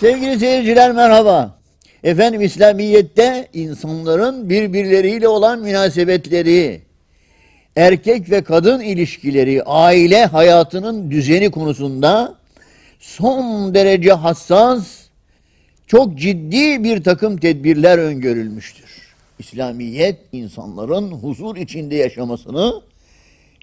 Sevgili seyirciler merhaba. Efendim İslamiyet'te insanların birbirleriyle olan münasebetleri, erkek ve kadın ilişkileri, aile hayatının düzeni konusunda son derece hassas, çok ciddi bir takım tedbirler öngörülmüştür. İslamiyet insanların huzur içinde yaşamasını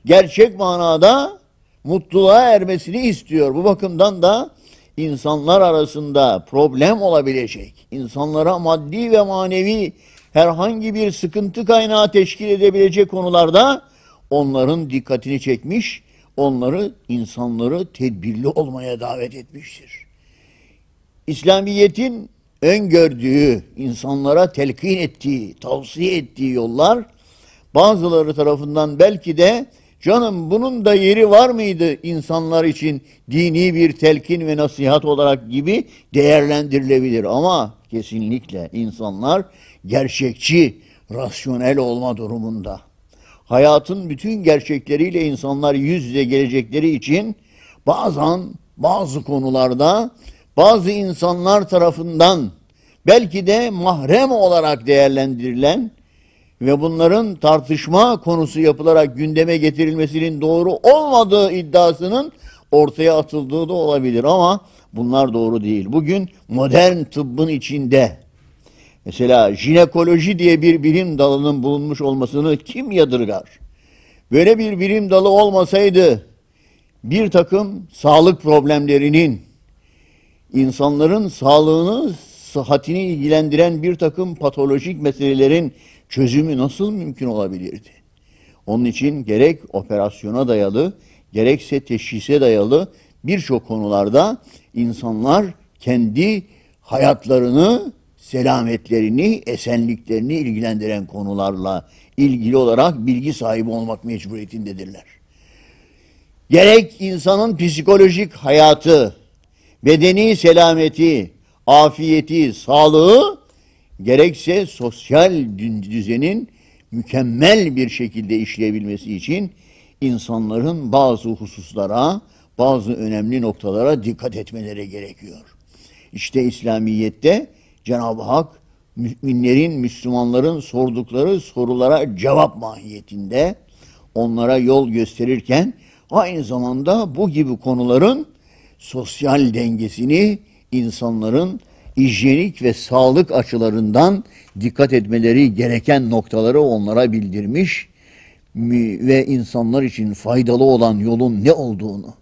gerçek manada mutluluğa ermesini istiyor. Bu bakımdan da insanlar arasında problem olabilecek, insanlara maddi ve manevi herhangi bir sıkıntı kaynağı teşkil edebilecek konularda onların dikkatini çekmiş, onları, insanları tedbirli olmaya davet etmiştir. İslamiyet'in öngördüğü, insanlara telkin ettiği, tavsiye ettiği yollar bazıları tarafından belki de Canım bunun da yeri var mıydı insanlar için dini bir telkin ve nasihat olarak gibi değerlendirilebilir ama kesinlikle insanlar gerçekçi, rasyonel olma durumunda. Hayatın bütün gerçekleriyle insanlar yüz yüze gelecekleri için bazen bazı konularda bazı insanlar tarafından belki de mahrem olarak değerlendirilen ve bunların tartışma konusu yapılarak gündeme getirilmesinin doğru olmadığı iddiasının ortaya atıldığı da olabilir ama bunlar doğru değil. Bugün modern tıbbın içinde mesela jinekoloji diye bir bilim dalının bulunmuş olmasını kim yadırgar? Böyle bir bilim dalı olmasaydı bir takım sağlık problemlerinin insanların sağlığını, sıhhatini ilgilendiren bir takım patolojik meselelerin çözümü nasıl mümkün olabilirdi? Onun için gerek operasyona dayalı, gerekse teşhise dayalı birçok konularda insanlar kendi hayatlarını, selametlerini, esenliklerini ilgilendiren konularla ilgili olarak bilgi sahibi olmak mecburiyetindedirler. Gerek insanın psikolojik hayatı, bedeni selameti, afiyeti, sağlığı gerekse sosyal düzenin mükemmel bir şekilde işleyebilmesi için insanların bazı hususlara, bazı önemli noktalara dikkat etmeleri gerekiyor. İşte İslamiyet'te Cenab-ı Hak müminlerin, Müslümanların sordukları sorulara cevap mahiyetinde onlara yol gösterirken aynı zamanda bu gibi konuların sosyal dengesini, insanların hijyenik ve sağlık açılarından dikkat etmeleri gereken noktaları onlara bildirmiş ve insanlar için faydalı olan yolun ne olduğunu,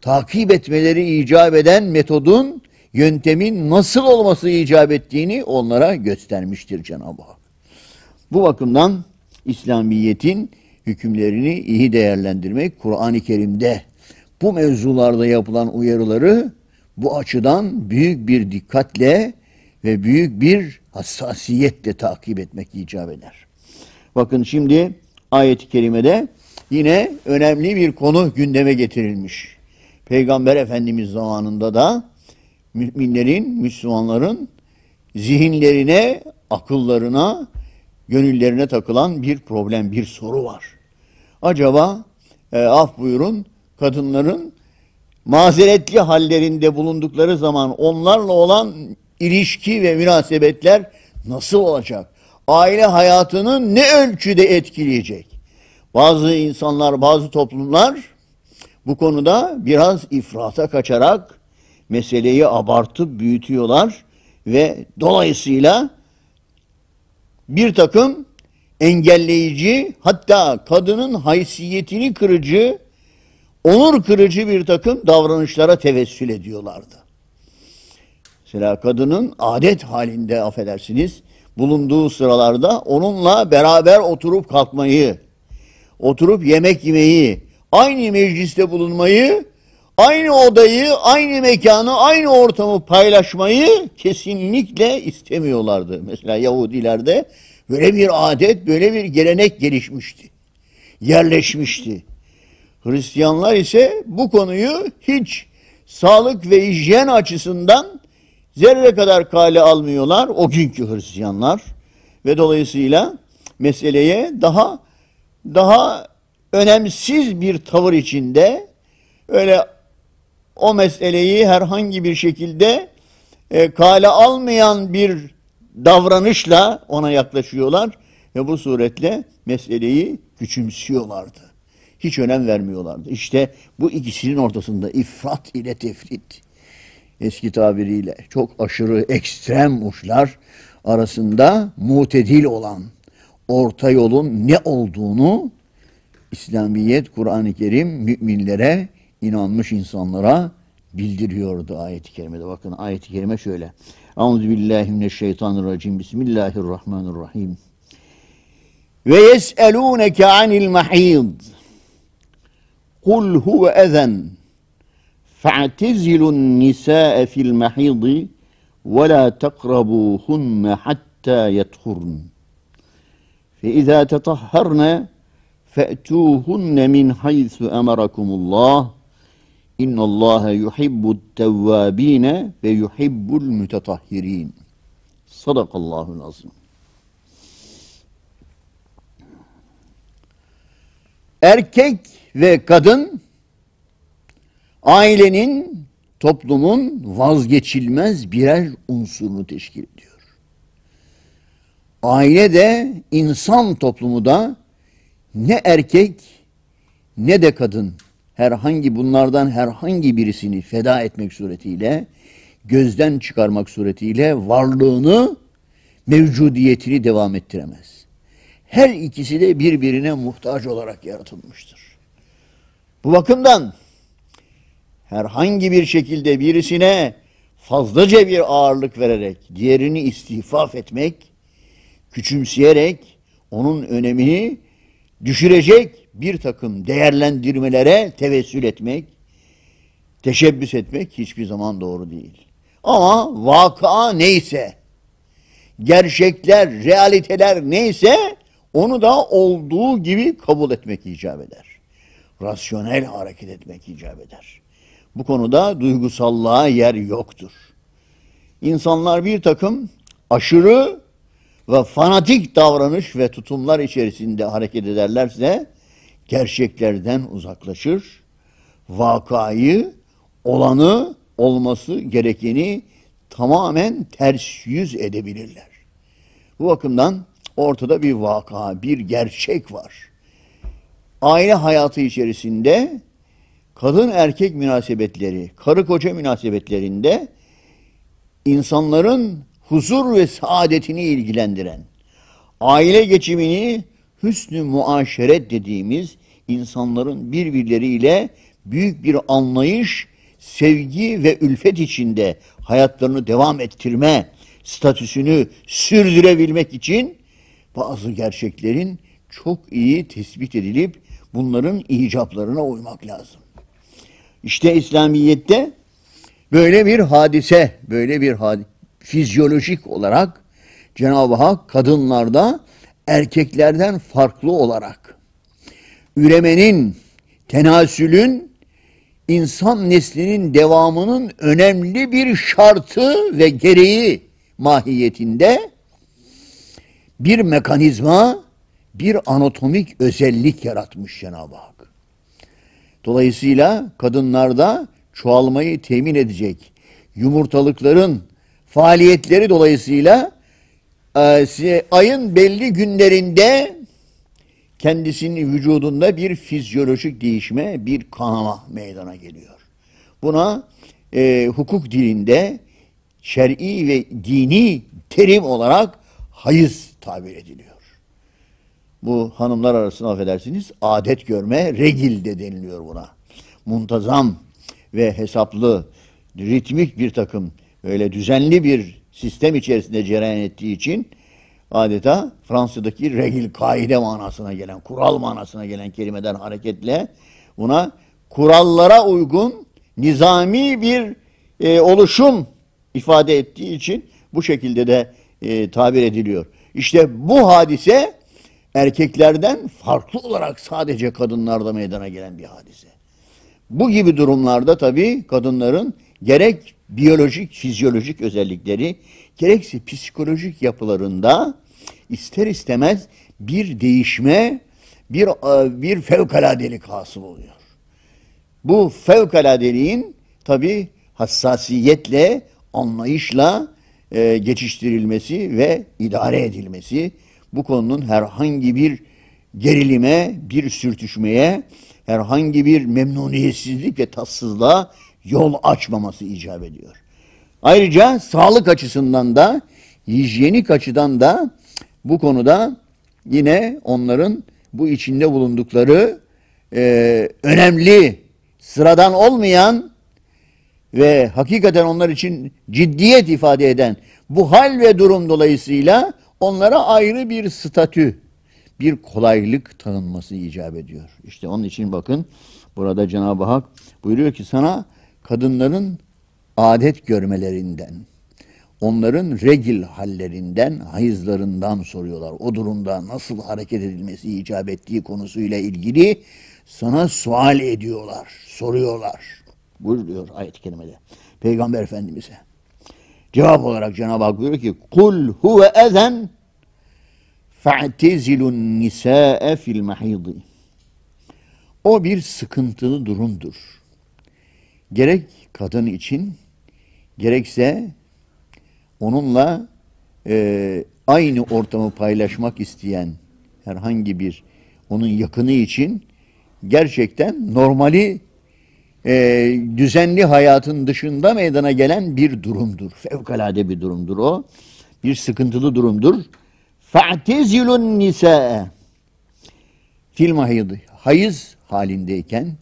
takip etmeleri icap eden metodun, yöntemin nasıl olması icap ettiğini onlara göstermiştir Cenab-ı Hak. Bu bakımdan İslamiyet'in hükümlerini iyi değerlendirmek Kur'an-ı Kerim'de bu mevzularda yapılan uyarıları bu açıdan büyük bir dikkatle ve büyük bir hassasiyetle takip etmek icap eder. Bakın şimdi ayet-i kerimede yine önemli bir konu gündeme getirilmiş. Peygamber Efendimiz zamanında da müminlerin, Müslümanların zihinlerine, akıllarına, gönüllerine takılan bir problem, bir soru var. Acaba e, af buyurun kadınların mazeretli hallerinde bulundukları zaman onlarla olan ilişki ve münasebetler nasıl olacak? Aile hayatını ne ölçüde etkileyecek? Bazı insanlar, bazı toplumlar bu konuda biraz ifrata kaçarak meseleyi abartıp büyütüyorlar ve dolayısıyla bir takım engelleyici hatta kadının haysiyetini kırıcı onur kırıcı bir takım davranışlara tevessül ediyorlardı. Mesela kadının adet halinde affedersiniz bulunduğu sıralarda onunla beraber oturup kalkmayı, oturup yemek yemeyi, aynı mecliste bulunmayı, aynı odayı, aynı mekanı, aynı ortamı paylaşmayı kesinlikle istemiyorlardı. Mesela Yahudilerde böyle bir adet, böyle bir gelenek gelişmişti, yerleşmişti. Hristiyanlar ise bu konuyu hiç sağlık ve hijyen açısından zerre kadar kale almıyorlar o günkü Hristiyanlar ve dolayısıyla meseleye daha daha önemsiz bir tavır içinde öyle o meseleyi herhangi bir şekilde e, kale almayan bir davranışla ona yaklaşıyorlar ve bu suretle meseleyi küçümsüyorlardı hiç önem vermiyorlardı. İşte bu ikisinin ortasında ifrat ile tefrit eski tabiriyle çok aşırı ekstrem uçlar arasında mutedil olan orta yolun ne olduğunu İslamiyet Kur'an-ı Kerim müminlere inanmış insanlara bildiriyordu ayet-i kerimede. Bakın ayet-i kerime şöyle. Euzubillahimineşşeytanirracim. Bismillahirrahmanirrahim. Ve yes'elûneke anil mahîd. قل هو أذى فاعتزلوا النساء في المحيض ولا تقربوهن حتى يطهرن فإذا تطهرن فأتوهن من حيث أمركم الله إن الله يحب التوابين ويحب المتطهرين صدق الله العظيم Erkek ve kadın ailenin, toplumun vazgeçilmez birer unsurunu teşkil ediyor. Aile de, insan toplumu da ne erkek ne de kadın herhangi bunlardan herhangi birisini feda etmek suretiyle, gözden çıkarmak suretiyle varlığını, mevcudiyetini devam ettiremez. Her ikisi de birbirine muhtaç olarak yaratılmıştır. Bu bakımdan herhangi bir şekilde birisine fazlaca bir ağırlık vererek diğerini istihfaf etmek, küçümseyerek onun önemini düşürecek bir takım değerlendirmelere tevessül etmek, teşebbüs etmek hiçbir zaman doğru değil. Ama vaka neyse, gerçekler, realiteler neyse onu da olduğu gibi kabul etmek icap eder rasyonel hareket etmek icap eder. Bu konuda duygusallığa yer yoktur. İnsanlar bir takım aşırı ve fanatik davranış ve tutumlar içerisinde hareket ederlerse gerçeklerden uzaklaşır. Vakayı, olanı, olması gerekeni tamamen ters yüz edebilirler. Bu bakımdan ortada bir vaka, bir gerçek var aile hayatı içerisinde kadın erkek münasebetleri, karı koca münasebetlerinde insanların huzur ve saadetini ilgilendiren, aile geçimini hüsnü muaşeret dediğimiz insanların birbirleriyle büyük bir anlayış, sevgi ve ülfet içinde hayatlarını devam ettirme statüsünü sürdürebilmek için bazı gerçeklerin çok iyi tespit edilip bunların icaplarına uymak lazım. İşte İslamiyet'te böyle bir hadise, böyle bir hadise, fizyolojik olarak Cenab-ı Hak kadınlarda erkeklerden farklı olarak üremenin, tenasülün, insan neslinin devamının önemli bir şartı ve gereği mahiyetinde bir mekanizma bir anatomik özellik yaratmış Cenab-ı Hak. Dolayısıyla kadınlarda çoğalmayı temin edecek yumurtalıkların faaliyetleri dolayısıyla e, ayın belli günlerinde kendisinin vücudunda bir fizyolojik değişme, bir kanama meydana geliyor. Buna e, hukuk dilinde şer'i ve dini terim olarak hayız tabir ediliyor bu hanımlar arasında affedersiniz adet görme regil de deniliyor buna. Muntazam ve hesaplı, ritmik bir takım öyle düzenli bir sistem içerisinde cereyan ettiği için adeta Fransa'daki regil kaide manasına gelen, kural manasına gelen kelimeden hareketle buna kurallara uygun nizami bir e, oluşum ifade ettiği için bu şekilde de e, tabir ediliyor. İşte bu hadise erkeklerden farklı olarak sadece kadınlarda meydana gelen bir hadise. Bu gibi durumlarda tabii kadınların gerek biyolojik, fizyolojik özellikleri, gerekse psikolojik yapılarında ister istemez bir değişme, bir e, bir fevkaladelik hasıl oluyor. Bu fevkaladeliğin tabii hassasiyetle, anlayışla e, geçiştirilmesi ve idare edilmesi bu konunun herhangi bir gerilime, bir sürtüşmeye, herhangi bir memnuniyetsizlik ve tatsızlığa yol açmaması icap ediyor. Ayrıca sağlık açısından da, hijyenik açıdan da bu konuda yine onların bu içinde bulundukları e, önemli, sıradan olmayan ve hakikaten onlar için ciddiyet ifade eden bu hal ve durum dolayısıyla onlara ayrı bir statü, bir kolaylık tanınması icap ediyor. İşte onun için bakın burada Cenab-ı Hak buyuruyor ki sana kadınların adet görmelerinden, onların regil hallerinden, hayızlarından soruyorlar. O durumda nasıl hareket edilmesi icap ettiği konusuyla ilgili sana sual ediyorlar, soruyorlar. Buyuruyor ayet-i kerimede Peygamber Efendimiz'e. Cevap olarak Cenab-ı Hak buyuruyor ki kul huve ezen fe'tezilun nisa'e fil mahidi. O bir sıkıntılı durumdur. Gerek kadın için gerekse onunla e, aynı ortamı paylaşmak isteyen herhangi bir onun yakını için gerçekten normali e, düzenli hayatın dışında meydana gelen bir durumdur. Fevkalade bir durumdur o. Bir sıkıntılı durumdur. فَاَعْتَزِلُ النِّسَاءَ Fil mahiydi. Hayız halindeyken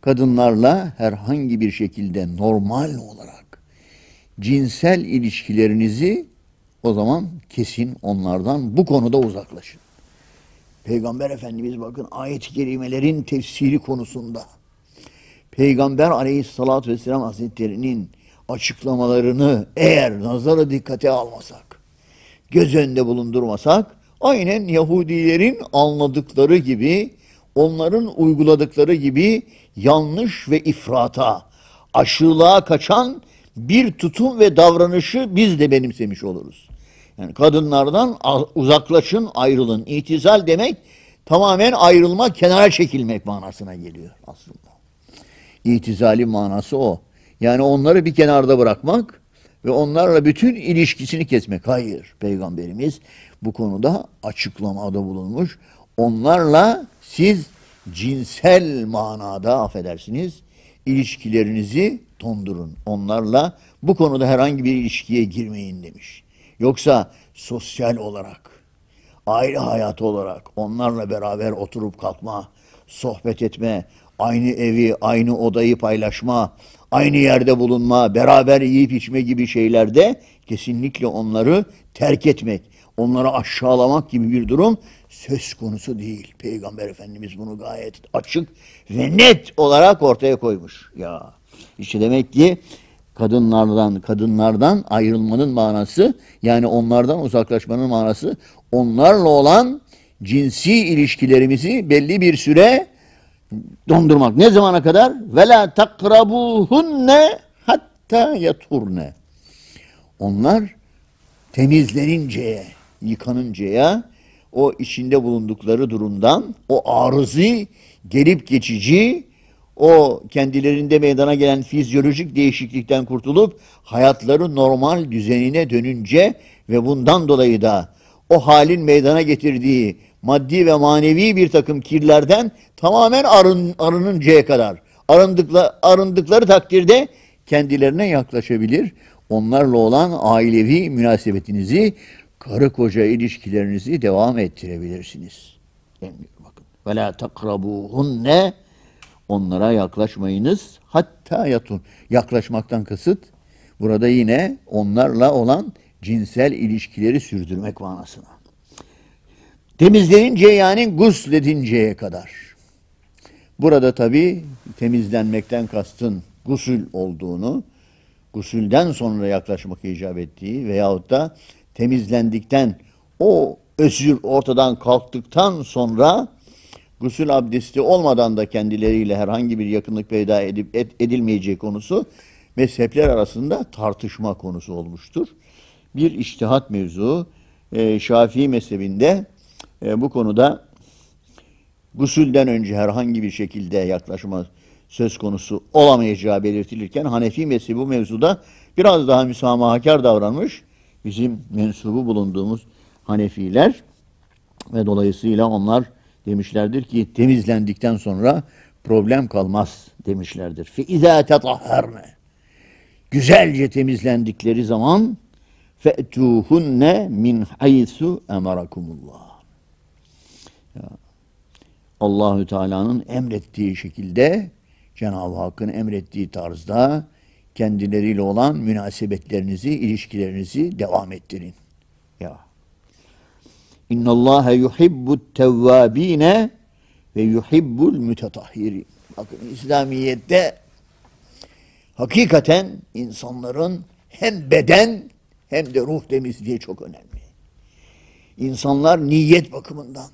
kadınlarla herhangi bir şekilde normal olarak cinsel ilişkilerinizi o zaman kesin onlardan bu konuda uzaklaşın. Peygamber Efendimiz bakın ayet-i kerimelerin tefsiri konusunda Peygamber aleyhissalatü vesselam hazretlerinin açıklamalarını eğer nazara dikkate almasak, göz önünde bulundurmasak, aynen Yahudilerin anladıkları gibi, onların uyguladıkları gibi yanlış ve ifrata, aşırılığa kaçan bir tutum ve davranışı biz de benimsemiş oluruz. Yani kadınlardan uzaklaşın, ayrılın. İhtizal demek tamamen ayrılma, kenara çekilmek manasına geliyor aslında. İtizali manası o. Yani onları bir kenarda bırakmak ve onlarla bütün ilişkisini kesmek. Hayır, Peygamberimiz bu konuda açıklamada bulunmuş. Onlarla siz cinsel manada affedersiniz ilişkilerinizi tondurun. Onlarla bu konuda herhangi bir ilişkiye girmeyin demiş. Yoksa sosyal olarak, aile hayatı olarak onlarla beraber oturup kalkma, sohbet etme, aynı evi, aynı odayı paylaşma, aynı yerde bulunma, beraber yiyip içme gibi şeylerde kesinlikle onları terk etmek, onları aşağılamak gibi bir durum söz konusu değil. Peygamber Efendimiz bunu gayet açık ve net olarak ortaya koymuş. Ya işte demek ki kadınlardan kadınlardan ayrılmanın manası yani onlardan uzaklaşmanın manası onlarla olan cinsi ilişkilerimizi belli bir süre dondurmak. Ne zamana kadar? Ve la takrabuhunne hatta yaturne. Onlar temizleninceye, yıkanıncaya o içinde bulundukları durumdan, o arızi, gelip geçici, o kendilerinde meydana gelen fizyolojik değişiklikten kurtulup hayatları normal düzenine dönünce ve bundan dolayı da o halin meydana getirdiği maddi ve manevi bir takım kirlerden tamamen arın, arınıncaya kadar arındıkla, arındıkları takdirde kendilerine yaklaşabilir. Onlarla olan ailevi münasebetinizi, karı koca ilişkilerinizi devam ettirebilirsiniz. Bakın. Ve la takrabuhunne onlara yaklaşmayınız hatta yatun. Yaklaşmaktan kasıt burada yine onlarla olan cinsel ilişkileri sürdürmek manasına. Temizlenince yani gusledinceye kadar. Burada tabi temizlenmekten kastın gusül olduğunu, gusülden sonra yaklaşmak icap ettiği veyahut da temizlendikten o özür ortadan kalktıktan sonra gusül abdesti olmadan da kendileriyle herhangi bir yakınlık peyda edip et, edilmeyeceği konusu mezhepler arasında tartışma konusu olmuştur. Bir iştihat mevzu e, Şafii mezhebinde e, bu konuda gusülden önce herhangi bir şekilde yaklaşma söz konusu olamayacağı belirtilirken Hanefi mezhebi bu mevzuda biraz daha müsamahakar davranmış bizim mensubu bulunduğumuz Hanefiler ve dolayısıyla onlar demişlerdir ki temizlendikten sonra problem kalmaz demişlerdir. Fe izâ tetahharne güzelce temizlendikleri zaman fe'tûhunne min haysu emarakumullah Allahü Teala'nın emrettiği şekilde Cenab-ı Hakk'ın emrettiği tarzda kendileriyle olan münasebetlerinizi, ilişkilerinizi devam ettirin. Ya. İnna Allaha yuhibbu't tevvabine ve yuhibbul mütetahhirin. Bakın İslamiyet'te hakikaten insanların hem beden hem de ruh temizliği çok önemli. İnsanlar niyet bakımından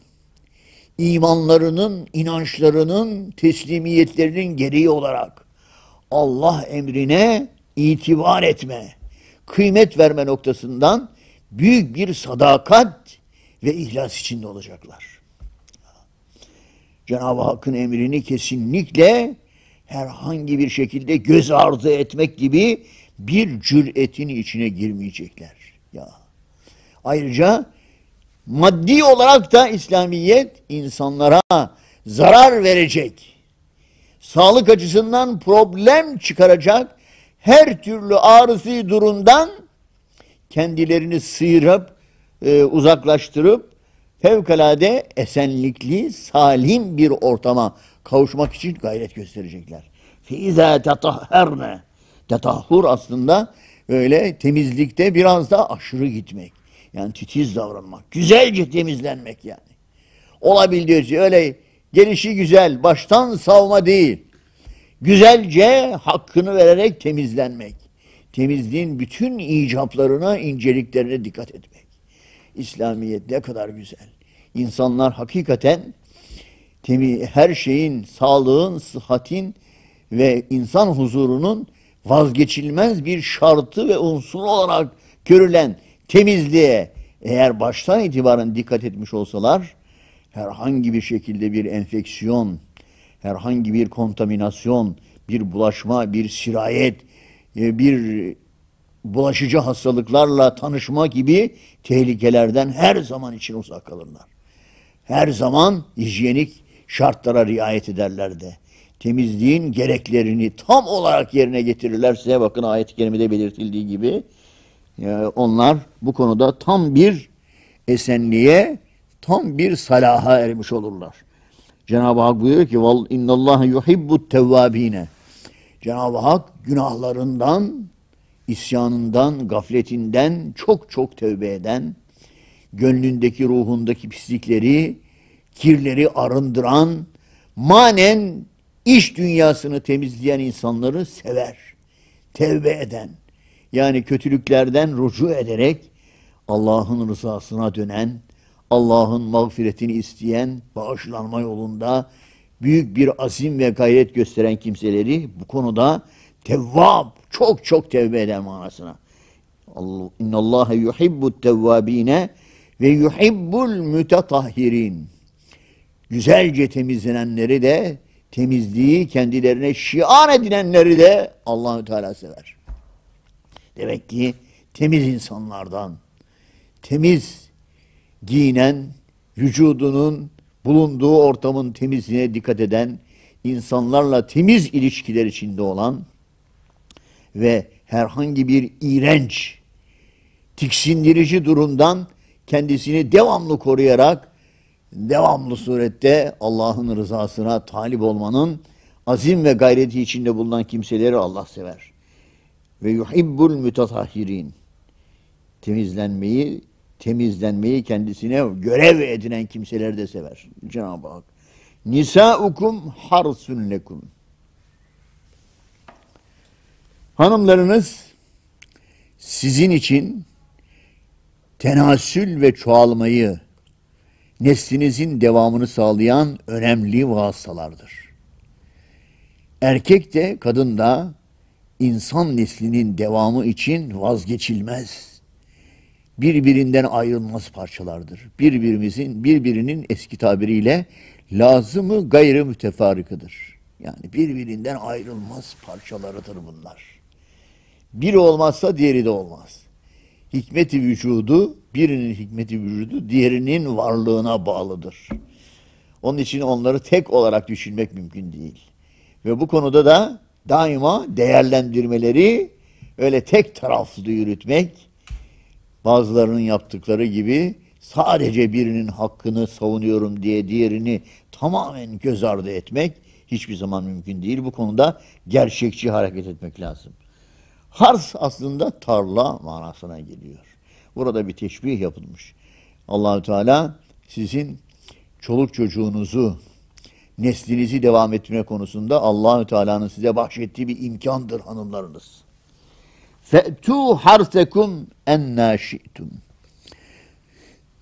imanlarının, inançlarının, teslimiyetlerinin gereği olarak Allah emrine itibar etme, kıymet verme noktasından büyük bir sadakat ve ihlas içinde olacaklar. Cenab-ı Hakk'ın emrini kesinlikle herhangi bir şekilde göz ardı etmek gibi bir cüretin içine girmeyecekler. Ya. Ayrıca maddi olarak da İslamiyet insanlara zarar verecek, sağlık açısından problem çıkaracak her türlü arızı durumdan kendilerini sıyırıp, e, uzaklaştırıp fevkalade esenlikli, salim bir ortama kavuşmak için gayret gösterecekler. فَاِذَا تَطَهَّرْنَا Tetahhur aslında öyle temizlikte biraz da aşırı gitmek. Yani titiz davranmak. Güzelce temizlenmek yani. Olabildiğince öyle gelişi güzel, baştan savma değil. Güzelce hakkını vererek temizlenmek. Temizliğin bütün icaplarına, inceliklerine dikkat etmek. İslamiyet ne kadar güzel. İnsanlar hakikaten temi, her şeyin, sağlığın, sıhhatin ve insan huzurunun vazgeçilmez bir şartı ve unsuru olarak görülen temizliğe eğer baştan itibaren dikkat etmiş olsalar herhangi bir şekilde bir enfeksiyon, herhangi bir kontaminasyon, bir bulaşma, bir sirayet, e, bir bulaşıcı hastalıklarla tanışma gibi tehlikelerden her zaman için uzak kalırlar. Her zaman hijyenik şartlara riayet ederler Temizliğin gereklerini tam olarak yerine getirirlerse bakın ayet-i kerimede belirtildiği gibi ee, onlar bu konuda tam bir esenliğe, tam bir salaha ermiş olurlar. Cenab-ı Hak buyuruyor ki val innallahu yuhibbu tevvabine. Cenab-ı Hak günahlarından, isyanından, gafletinden çok çok tevbe eden, gönlündeki, ruhundaki pislikleri, kirleri arındıran, manen iş dünyasını temizleyen insanları sever. Tevbe eden, yani kötülüklerden rucu ederek Allah'ın rızasına dönen, Allah'ın mağfiretini isteyen, bağışlanma yolunda büyük bir azim ve gayret gösteren kimseleri bu konuda tevvab, çok çok tevbe eden manasına. İnna Allahe yuhibbu tevvabine ve yuhibbul mütetahhirin. Güzelce temizlenenleri de temizliği kendilerine şiar edinenleri de Allahü Teala sever. Demek ki temiz insanlardan, temiz giyinen, vücudunun bulunduğu ortamın temizliğine dikkat eden, insanlarla temiz ilişkiler içinde olan ve herhangi bir iğrenç, tiksindirici durumdan kendisini devamlı koruyarak, devamlı surette Allah'ın rızasına talip olmanın azim ve gayreti içinde bulunan kimseleri Allah sever ve yuhibbul mütetahirin. Temizlenmeyi, temizlenmeyi kendisine görev edinen kimseler de sever. Cenab-ı Hak. Nisaukum harsun lekum. Hanımlarınız sizin için tenasül ve çoğalmayı, neslinizin devamını sağlayan önemli vasıtalardır. Erkek de kadın da insan neslinin devamı için vazgeçilmez, birbirinden ayrılmaz parçalardır. Birbirimizin, birbirinin eski tabiriyle lazımı gayrı mütefarıkıdır. Yani birbirinden ayrılmaz parçalarıdır bunlar. Biri olmazsa diğeri de olmaz. Hikmeti vücudu, birinin hikmeti vücudu diğerinin varlığına bağlıdır. Onun için onları tek olarak düşünmek mümkün değil. Ve bu konuda da daima değerlendirmeleri öyle tek taraflı yürütmek, bazılarının yaptıkları gibi sadece birinin hakkını savunuyorum diye diğerini tamamen göz ardı etmek hiçbir zaman mümkün değil. Bu konuda gerçekçi hareket etmek lazım. Hars aslında tarla manasına geliyor. Burada bir teşbih yapılmış. Allahü Teala sizin çoluk çocuğunuzu neslinizi devam ettirme konusunda Allahü Teala'nın size bahşettiği bir imkandır hanımlarınız. Fe'tu harsekum enna şi'tum.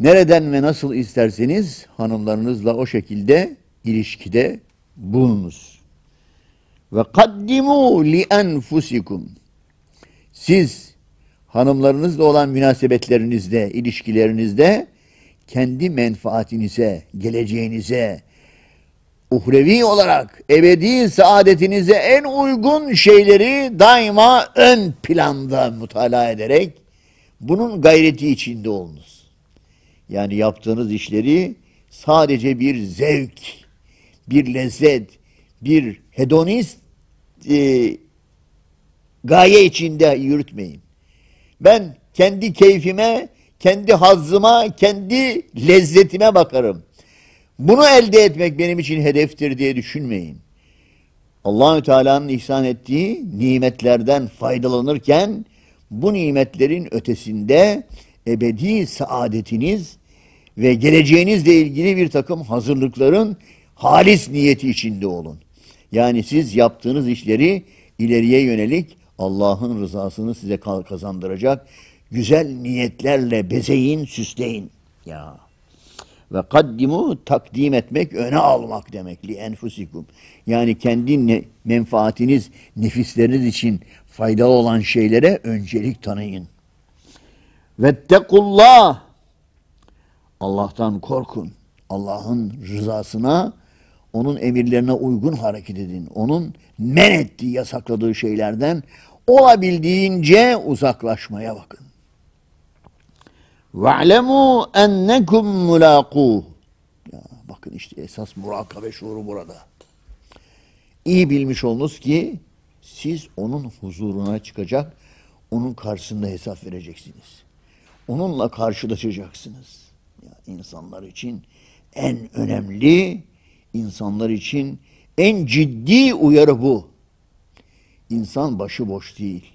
Nereden ve nasıl isterseniz hanımlarınızla o şekilde ilişkide bulunuz. Ve kaddimu li enfusikum. Siz hanımlarınızla olan münasebetlerinizde, ilişkilerinizde kendi menfaatinize, geleceğinize, uhrevi olarak ebedi saadetinize en uygun şeyleri daima ön planda mutala ederek bunun gayreti içinde olunuz. Yani yaptığınız işleri sadece bir zevk, bir lezzet, bir hedonist e, gaye içinde yürütmeyin. Ben kendi keyfime, kendi hazzıma, kendi lezzetime bakarım. Bunu elde etmek benim için hedeftir diye düşünmeyin. Allahü Teala'nın ihsan ettiği nimetlerden faydalanırken bu nimetlerin ötesinde ebedi saadetiniz ve geleceğinizle ilgili bir takım hazırlıkların halis niyeti içinde olun. Yani siz yaptığınız işleri ileriye yönelik Allah'ın rızasını size kazandıracak güzel niyetlerle bezeyin, süsleyin. Ya. Ve kaddimu takdim etmek, öne almak demek. Li enfusikum. Yani kendi menfaatiniz, nefisleriniz için faydalı olan şeylere öncelik tanıyın. Vettekullah. Allah'tan korkun. Allah'ın rızasına, onun emirlerine uygun hareket edin. Onun men ettiği, yasakladığı şeylerden olabildiğince uzaklaşmaya bakın. وَعْلَمُوا اَنَّكُمْ مُلَاقُوهُ Bakın işte esas murakabe şuuru burada. İyi bilmiş olunuz ki siz onun huzuruna çıkacak, onun karşısında hesap vereceksiniz. Onunla karşılaşacaksınız. Ya insanlar için en önemli, insanlar için en ciddi uyarı bu. İnsan başı boş değil.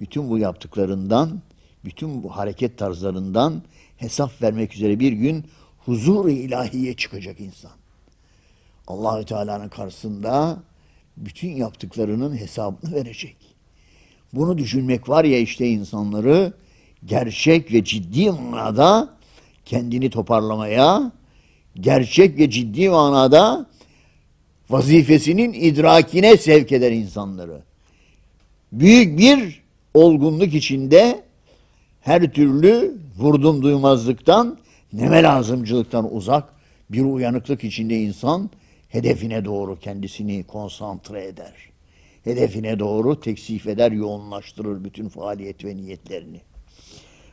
Bütün bu yaptıklarından bütün bu hareket tarzlarından hesap vermek üzere bir gün huzur-u ilahiye çıkacak insan. Allahü Teala'nın karşısında bütün yaptıklarının hesabını verecek. Bunu düşünmek var ya işte insanları gerçek ve ciddi manada kendini toparlamaya, gerçek ve ciddi manada vazifesinin idrakine sevk eder insanları. Büyük bir olgunluk içinde her türlü vurdum duymazlıktan, neme lazımcılıktan uzak bir uyanıklık içinde insan hedefine doğru kendisini konsantre eder. Hedefine doğru teksif eder, yoğunlaştırır bütün faaliyet ve niyetlerini.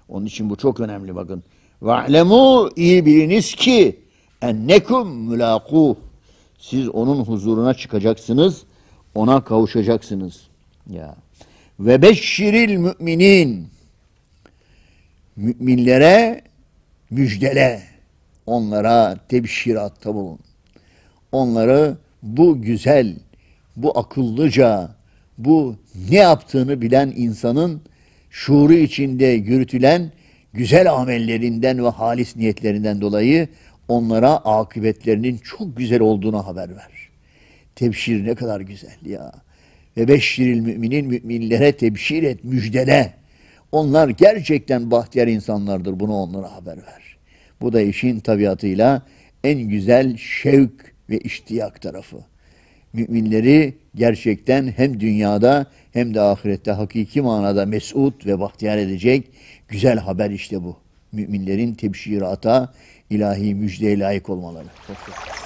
Onun için bu çok önemli bakın. Ve'lemû iyi biliniz ki ennekum mulâkûh. Siz onun huzuruna çıkacaksınız, ona kavuşacaksınız. Ya. Ve beşşiril müminin müminlere müjdele, onlara tebşiratta bulun. Onları bu güzel, bu akıllıca, bu ne yaptığını bilen insanın şuuru içinde yürütülen güzel amellerinden ve halis niyetlerinden dolayı onlara akıbetlerinin çok güzel olduğunu haber ver. Tebşir ne kadar güzel ya. Ve beşiril müminin müminlere tebşir et, müjdele. Onlar gerçekten bahtiyar insanlardır. Bunu onlara haber ver. Bu da işin tabiatıyla en güzel şevk ve iştiyak tarafı. Müminleri gerçekten hem dünyada hem de ahirette hakiki manada mesut ve bahtiyar edecek güzel haber işte bu. Müminlerin tebşirata, ilahi müjdeye layık olmaları. Çok teşekkür